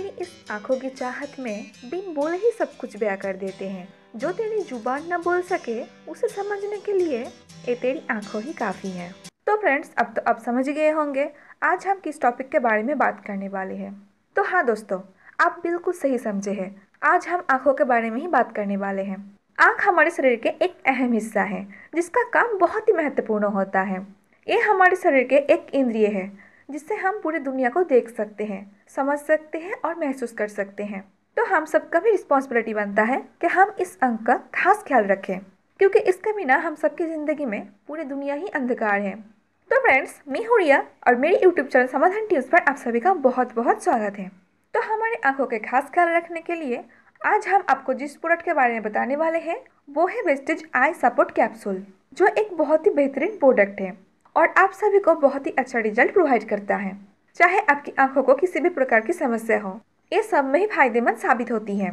तेरी इस आंखों की चाहत में बिन बोले ही सब कुछ बया कर देते हैं जो तेरी जुबान न बोल सके उसे समझने के लिए ये तेरी आंखों ही काफ़ी है तो फ्रेंड्स अब तो आप समझ गए होंगे आज हम किस टॉपिक के बारे में बात करने वाले हैं तो हाँ दोस्तों आप बिल्कुल सही समझे हैं आज हम आंखों के बारे में ही बात करने वाले हैं आंख हमारे शरीर के एक अहम हिस्सा है जिसका काम बहुत ही महत्वपूर्ण होता है ये हमारे शरीर के एक इंद्रिय है जिससे हम पूरी दुनिया को देख सकते हैं समझ सकते हैं और महसूस कर सकते हैं तो हम सबका भी रिस्पॉन्सिबिलिटी बनता है कि हम इस अंक का खास ख्याल रखें क्योंकि इसके बिना हम सबकी ज़िंदगी में पूरी दुनिया ही अंधकार है तो फ्रेंड्स मैं हूँ रिया और मेरी यूट्यूब चैनल समाधान ट्यूज पर आप सभी का बहुत बहुत स्वागत है तो हमारे आंखों के खास ख्याल रखने के लिए आज हम आपको जिस प्रोडक्ट के बारे में बताने वाले हैं वो है वेस्टेज आई सपोर्ट कैप्सूल जो एक बहुत ही बेहतरीन प्रोडक्ट है और आप सभी को बहुत ही अच्छा रिजल्ट प्रोवाइड करता है चाहे आपकी आंखों को किसी भी प्रकार की समस्या हो ये सब में ही फायदेमंद साबित होती है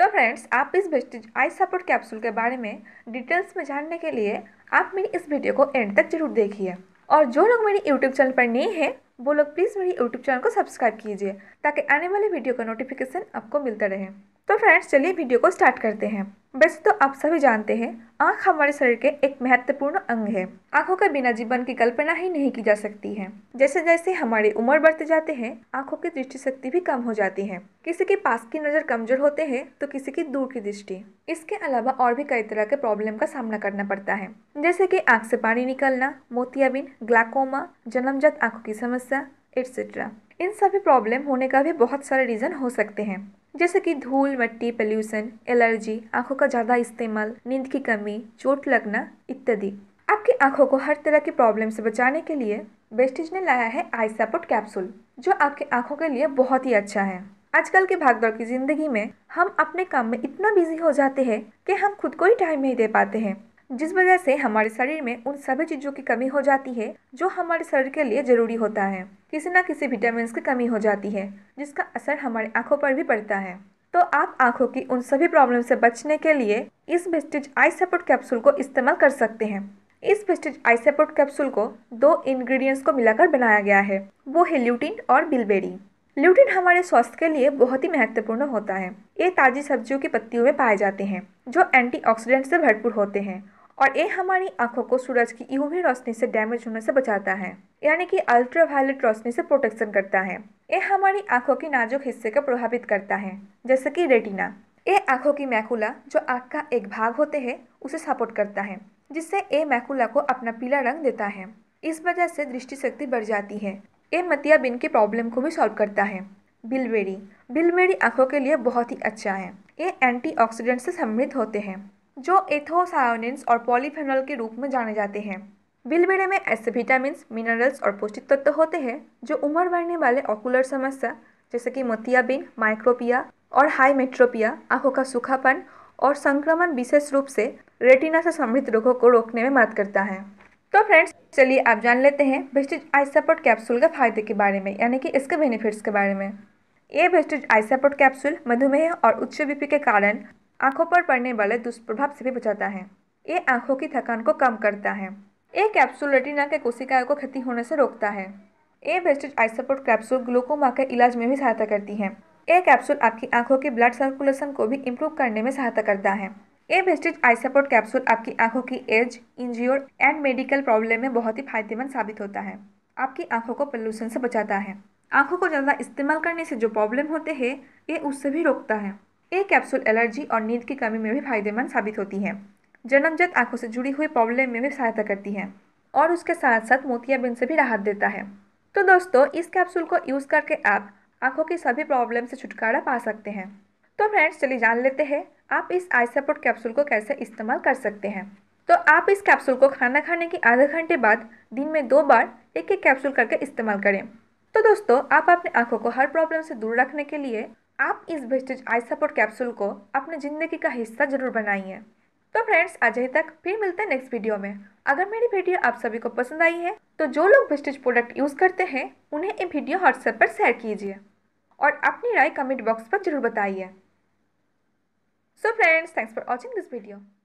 तो फ्रेंड्स आप इस बेस्टिज आई सपोर्ट कैप्सूल के बारे में डिटेल्स में जानने के लिए आप मेरी इस वीडियो को एंड तक जरूर देखिए और जो लोग मेरे यूट्यूब चैनल पर नए हैं वो लोग प्लीज़ मेरे यूट्यूब चैनल को सब्सक्राइब कीजिए ताकि आने वाले वीडियो का नोटिफिकेशन आपको मिलता रहे तो फ्रेंड्स चलिए वीडियो को स्टार्ट करते हैं वैसे तो आप सभी जानते हैं आंख हमारे शरीर के एक महत्वपूर्ण अंग है आंखों के बिना जीवन की कल्पना ही नहीं की जा सकती है जैसे जैसे हमारी उम्र बढ़ते जाते हैं आंखों की दृष्टि शक्ति भी कम हो जाती है किसी के पास की नज़र कमजोर होते हैं तो किसी की दूर की दृष्टि इसके अलावा और भी कई तरह के प्रॉब्लम का सामना करना पड़ता है जैसे की आँख से पानी निकलना मोतियाबिन ग्लाकोमा जन्मजात आँखों की समस्या एट्सेट्रा इन सभी प्रॉब्लम होने का भी बहुत सारे रीज़न हो सकते हैं जैसे कि धूल मट्टी पॉल्यूशन एलर्जी आंखों का ज़्यादा इस्तेमाल नींद की कमी चोट लगना इत्यादि आपकी आंखों को हर तरह की प्रॉब्लम से बचाने के लिए बेस्टिज ने लाया है आई सपोर्ट कैप्सूल जो आपकी आंखों के लिए बहुत ही अच्छा है आजकल के भागदौड़ की जिंदगी में हम अपने काम में इतना बिजी हो जाते हैं कि हम खुद को ही टाइम नहीं दे पाते हैं जिस वजह से हमारे शरीर में उन सभी चीज़ों की कमी हो जाती है जो हमारे शरीर के लिए ज़रूरी होता है किसी न किसी विटामिन की कमी हो जाती है जिसका असर हमारे आँखों पर भी पड़ता है तो आप आँखों की उन सभी प्रॉब्लम से बचने के लिए इस बेस्टिज आई सपोर्ट कैप्सूल को इस्तेमाल कर सकते हैं इस बेस्टिज आई सपोर्ट कैप्सूल को दो इन्ग्रीडियंट्स को मिलाकर बनाया गया है वो है ल्यूटिन और बिलबेरी ल्यूटिन हमारे स्वास्थ्य के लिए बहुत ही महत्वपूर्ण होता है ये ताज़ी सब्जियों की पत्तियों में पाए जाते हैं जो एंटीऑक्सीडेंट से भरपूर होते हैं और ये हमारी आंखों को सूरज की यूवी रोशनी से डैमेज होने से बचाता है यानी कि अल्ट्रावायलेट रोशनी से प्रोटेक्शन करता है ये हमारी आंखों के नाजुक हिस्से को प्रभावित करता है जैसे कि रेटिना ये आंखों की मैकुला जो आंख का एक भाग होते हैं उसे सपोर्ट करता है जिससे ये मैकुला को अपना पीला रंग देता है इस वजह से दृष्टि शक्ति बढ़ जाती है ये मतिया बिन की प्रॉब्लम को भी सॉल्व करता है बिलबेरी बिलबेरी आंखों के लिए बहुत ही अच्छा है ये एंटीऑक्सीडेंट से समृद्ध होते हैं जो एथोसायोनिन्स और पॉलीफेनॉल के रूप में जाने जाते हैं बिलबेड़े में ऐसे विटामिन मिनरल्स और पौष्टिक तत्व होते हैं जो उम्र बढ़ने वाले ऑकुलर समस्या जैसे कि मोतियाबिन माइक्रोपिया और हाईमेट्रोपिया आंखों का सूखापन और संक्रमण विशेष रूप से रेटिना से समृद्ध रोगों को रोकने में मदद करता है तो फ्रेंड्स चलिए आप जान लेते हैं वेस्टेज आई सपोर्ट कैप्सूल के फायदे के बारे में यानी कि इसके बेनिफिट्स के बारे में ये वेस्टेज आई सपोर्ट कैप्सूल मधुमेह और उच्च बीपी के कारण आंखों पर पड़ने वाले दुष्प्रभाव से भी बचाता है ये आंखों की थकान को कम करता है ये कैप्सूल रेटिना के कोशिकाओं को क्षति होने से रोकता है ये वेस्टेज सपोर्ट कैप्सूल ग्लूकोमा के इलाज में भी सहायता करती है ये कैप्सूल आपकी आंखों की ब्लड सर्कुलेशन को भी इम्प्रूव करने में सहायता करता है ये वेस्टेज आई सपोर्ट कैप्सूल आपकी आंखों की age injury and medical problem में बहुत ही फायदेमंद साबित होता है आपकी आंखों को पॉल्यूशन से बचाता है आंखों को ज़्यादा इस्तेमाल करने से जो प्रॉब्लम होते हैं ये उससे भी रोकता है ये कैप्सूल एलर्जी और नींद की कमी में भी फायदेमंद साबित होती है जन्मजात आंखों से जुड़ी हुई प्रॉब्लम में भी सहायता करती है और उसके साथ साथ मोतियाबिंद से भी राहत देता है तो दोस्तों इस कैप्सूल को यूज़ करके आप आंखों की सभी प्रॉब्लम से छुटकारा पा सकते हैं तो फ्रेंड्स चलिए जान लेते हैं आप इस आई सपोर्ट कैप्सूल को कैसे इस्तेमाल कर सकते हैं तो आप इस कैप्सूल को खाना खाने के आधे घंटे बाद दिन में दो बार एक एक कैप्सूल करके इस्तेमाल करें तो दोस्तों आप अपने आंखों को हर प्रॉब्लम से दूर रखने के लिए आप इस बेस्टेज आई सपोर्ट कैप्सूल को अपनी ज़िंदगी का हिस्सा जरूर बनाइए तो फ्रेंड्स आज ही तक फिर मिलते हैं नेक्स्ट वीडियो में अगर मेरी वीडियो आप सभी को पसंद आई है तो जो लोग बेस्टेज प्रोडक्ट यूज़ करते हैं उन्हें ये वीडियो व्हाट्सएप पर शेयर कीजिए और अपनी राय कमेंट बॉक्स पर जरूर बताइए so friends thanks for watching this video